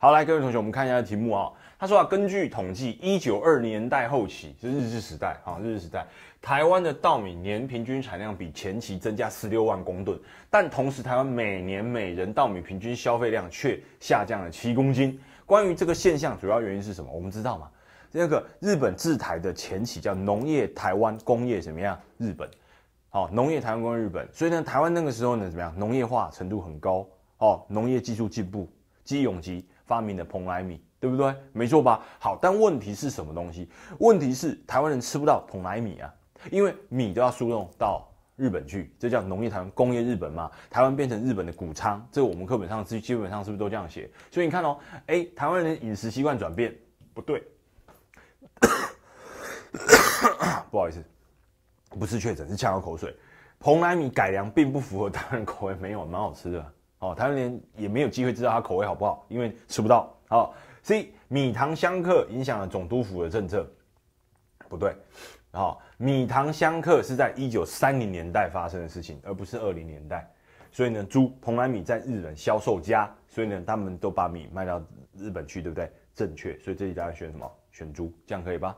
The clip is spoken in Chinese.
好，来，各位同学，我们看一下题目啊。他说啊，根据统计，一九二年代后期是日治时代啊，日治时代，台湾的稻米年平均产量比前期增加十六万公吨，但同时台湾每年每人稻米平均消费量却下降了七公斤。关于这个现象，主要原因是什么？我们知道嘛？第二个，日本制台的前期叫农业台湾，工业怎么样？日本，好，农业台湾工业日本，所以呢，台湾那个时候呢，怎么样？农业化程度很高，哦，农业技术进步，机永机。发明的蓬莱米，对不对？没错吧？好，但问题是什么东西？问题是台湾人吃不到蓬莱米啊，因为米都要输送到日本去，这叫农业台湾工业日本嘛？台湾变成日本的谷仓，这我们课本上是基本上是不是都这样写？所以你看哦，哎，台湾人饮食习惯转变不对，不好意思，不是确诊是呛到口水。蓬莱米改良并不符合台湾口味，没有，蛮好吃的。哦，台湾人也没有机会知道它口味好不好，因为吃不到。好，C 米糖香客影响了总督府的政策，不对。好，米糖香客是在一九三零年代发生的事情，而不是二零年代。所以呢，猪蓬莱米在日本销售佳，所以呢，他们都把米卖到日本去，对不对？正确。所以这里大家选什么？选猪，这样可以吧？